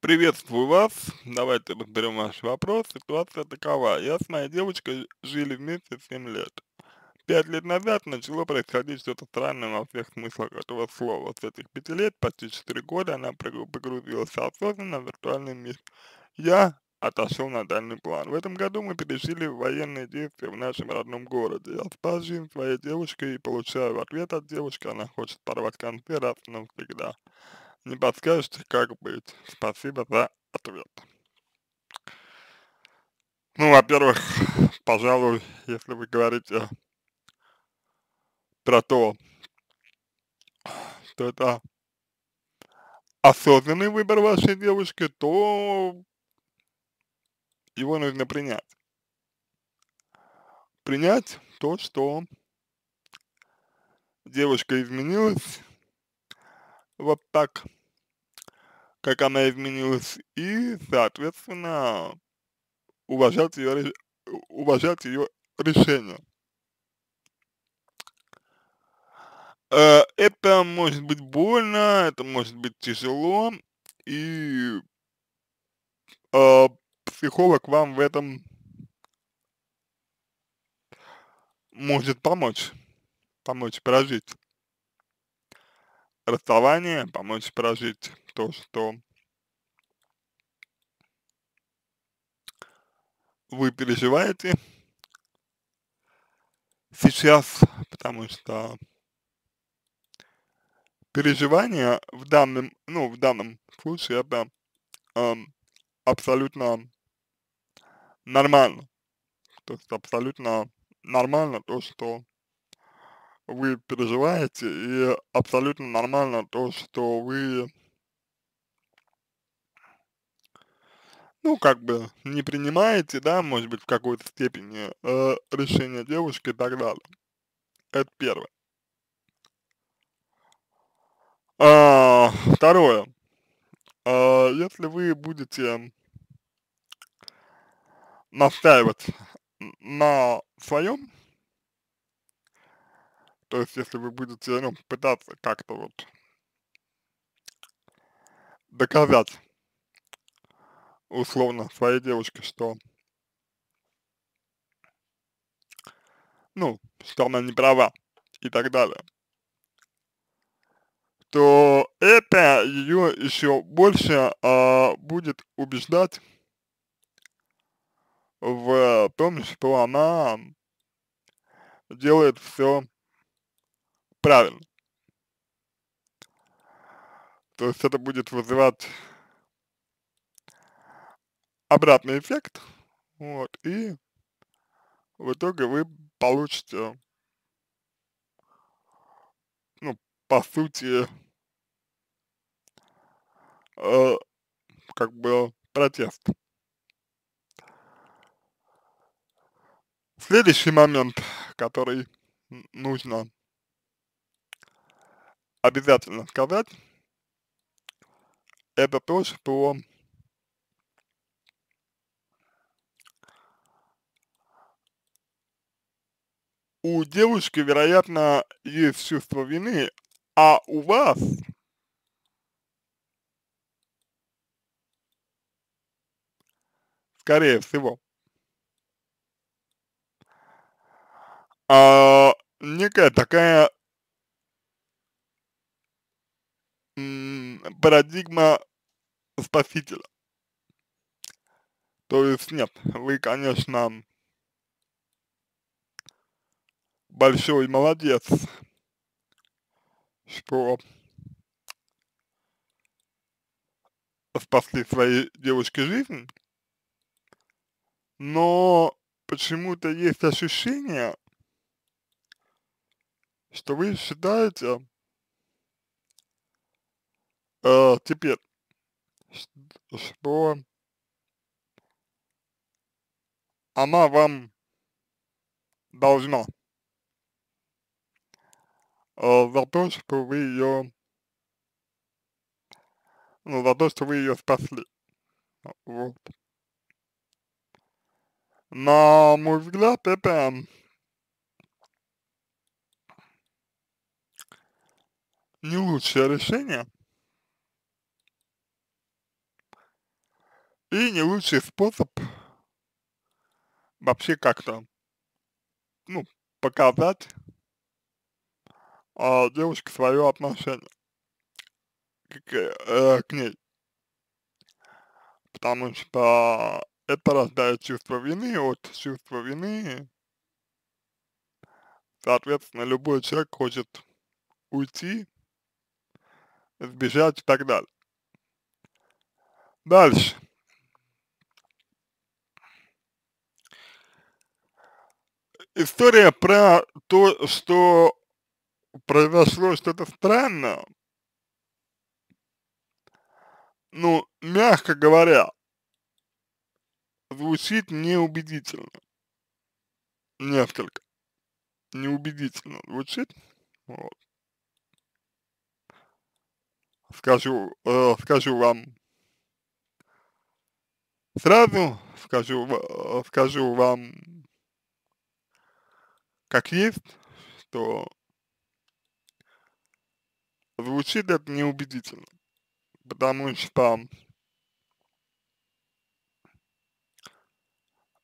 Приветствую вас. Давайте разберем ваш вопрос. Ситуация такова. Я с моей девочкой жили вместе 7 лет. Пять лет назад начало происходить что-то странное во всех смыслах этого слова. С этих пяти лет, почти четыре года, она погрузилась осознанно в виртуальный мир. Я отошел на дальний план. В этом году мы пережили военные действия в нашем родном городе. Я спас жизнь своей девочкой и получаю в ответ от девочки, она хочет порвать концы раз навсегда. Не подскажете, как быть? Спасибо за ответ. Ну, во-первых, пожалуй, если вы говорите про то, что это осознанный выбор вашей девушки, то его нужно принять. Принять то, что девушка изменилась, вот так, как она изменилась, и, соответственно, уважать ее, уважать ее решение. Э, это может быть больно, это может быть тяжело, и э, психолог вам в этом может помочь, помочь прожить расставание, помочь прожить то, что вы переживаете сейчас, потому что переживание в данном, ну, в данном случае это эм, абсолютно нормально. То есть абсолютно нормально то, что вы переживаете, и абсолютно нормально то, что вы, ну, как бы не принимаете, да, может быть, в какой-то степени э, решение девушки и так далее. Это первое. А, второе. А, если вы будете настаивать на своем, то есть, если вы будете, ну, пытаться как-то вот доказать условно своей девушке, что ну, что она не права и так далее, то это ее еще больше а, будет убеждать в том, что она делает все правильно. То есть это будет вызывать обратный эффект, вот, и в итоге вы получите, ну, по сути, э, как бы протест. Следующий момент, который нужно обязательно сказать, это то, что у девушки, вероятно, есть чувство вины, а у вас скорее всего. А, некая такая парадигма спасителя. То есть нет, вы, конечно, большой молодец, что спасли своей девушке жизнь, но почему-то есть ощущение, что вы считаете, Э, теперь, что она вам должна э, за то, что вы ее, ну, за то, что вы ее спасли. А, вот. На мой взгляд, это не лучшее решение, И не лучший способ вообще как-то, ну, показать э, девушке свое отношение к, э, к ней. Потому что это рождает чувство вины, от чувства вины, соответственно, любой человек хочет уйти, сбежать и так далее. Дальше. история про то, что произошло что-то странное, ну, мягко говоря, звучит неубедительно. Несколько. Неубедительно звучит. Вот. Скажу, э, скажу вам сразу, скажу, э, скажу вам как есть, то звучит это неубедительно, потому что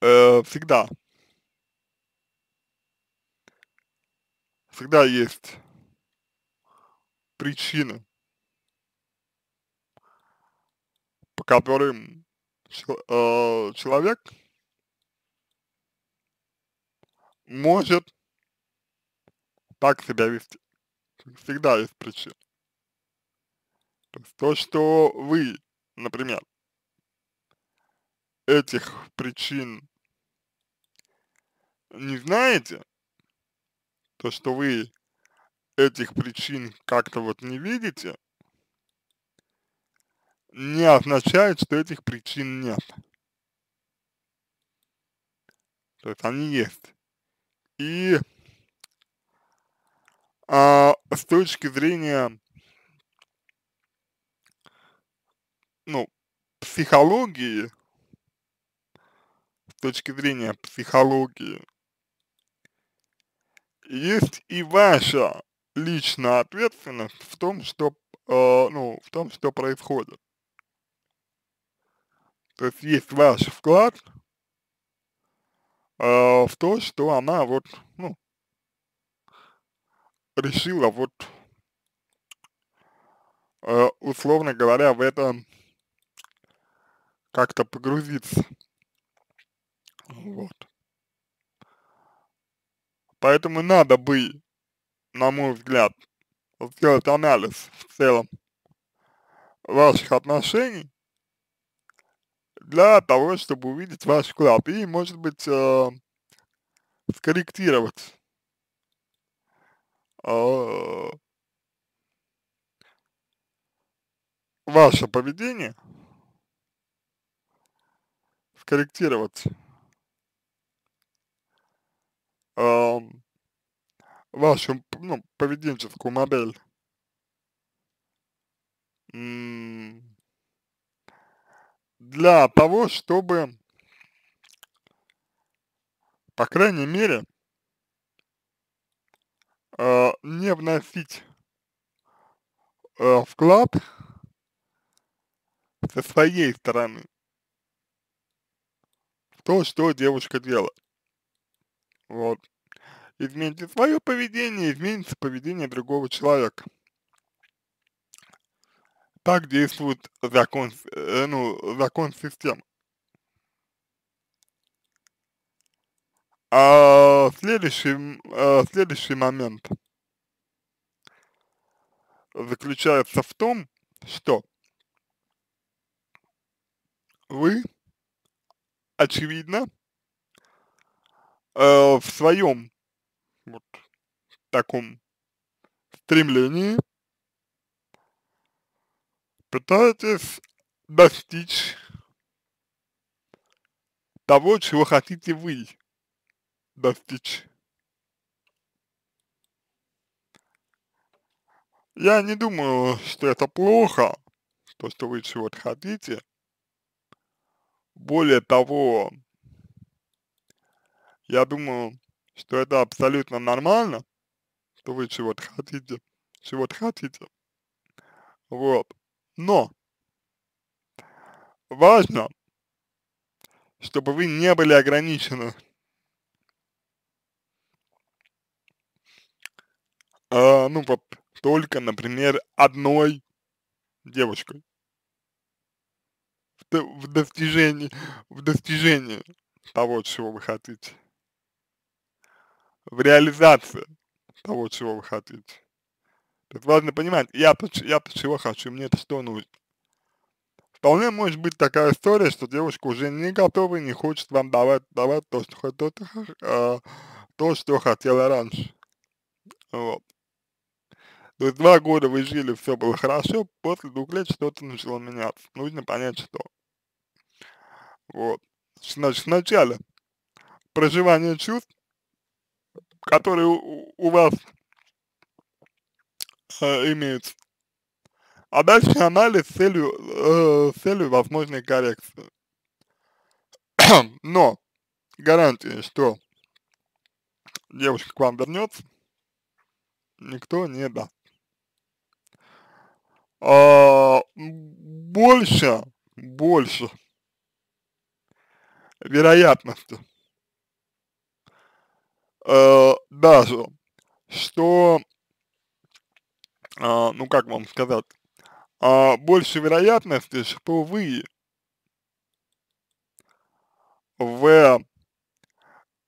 э, всегда, всегда есть причины, по которым э, человек может так себя вести. Всегда есть причина. То, есть то, что вы, например, этих причин не знаете, то, что вы этих причин как-то вот не видите, не означает, что этих причин нет. То есть они есть. И а, с точки зрения ну, психологии, с точки зрения психологии, есть и ваша личная ответственность в том, что, э, ну, в том, что происходит. То есть есть ваш вклад – э, в то, что она вот, ну, решила вот, э, условно говоря, в это как-то погрузиться. Вот. Поэтому надо бы, на мой взгляд, сделать анализ в целом ваших отношений для того, чтобы увидеть ваш вклад и, может быть, э, скорректировать э, ваше поведение, скорректировать э, вашу ну, поведенческую модель. М для того, чтобы, по крайней мере, э, не вносить э, вклад со своей стороны в то, что девушка делает. Вот. Измените свое поведение, изменится поведение другого человека. Так действует закон, э, ну, закон системы. А следующий, э, следующий момент заключается в том, что вы, очевидно, э, в своем вот таком стремлении пытаетесь достичь того, чего хотите вы достичь. Я не думаю, что это плохо, то, что вы чего-то хотите. Более того, я думаю, что это абсолютно нормально, что вы чего-то хотите, чего-то хотите. Вот. Но важно, чтобы вы не были ограничены э, ну вот только, например, одной девочкой в, в достижении, в достижении того, чего вы хотите, в реализации того, чего вы хотите. Тут важно понимать, я, я чего хочу, мне это что нужно. Вполне может быть такая история, что девушка уже не готова и не хочет вам давать, давать то, что, то, то, а, то, что хотела раньше. Вот. То есть два года вы жили, все было хорошо, после двух лет что-то начало меняться. Нужно понять, что. Вот. Значит, сначала проживание чувств, которые у, у вас э, имеются. А дальше анализ с целью, э, с целью возможной коррекции. Но гарантии, что девушка к вам вернется, никто не даст. А, больше, больше вероятности э, даже, что а, ну как вам сказать, а, больше вероятности, что вы в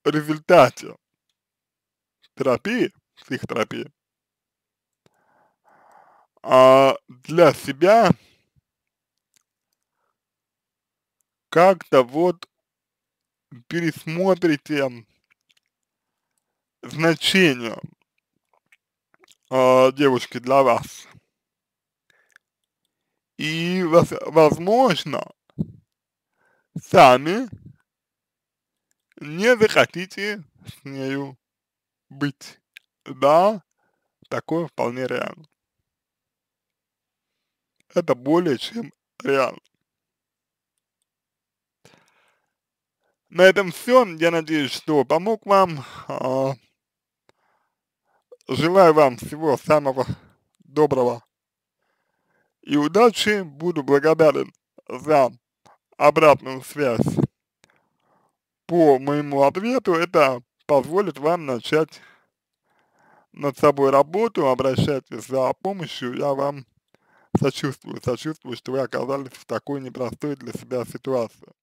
результате терапии, психотерапии, а, для себя как-то вот пересмотрите значение э, девушки для вас. И, возможно, сами не захотите с нею быть. Да, такое вполне реально. Это более чем реально. На этом все. Я надеюсь, что помог вам. А, Желаю вам всего самого доброго и удачи. Буду благодарен за обратную связь по моему ответу. Это позволит вам начать над собой работу, обращайтесь за помощью, я вам сочувствую, сочувствую, что вы оказались в такой непростой для себя ситуации.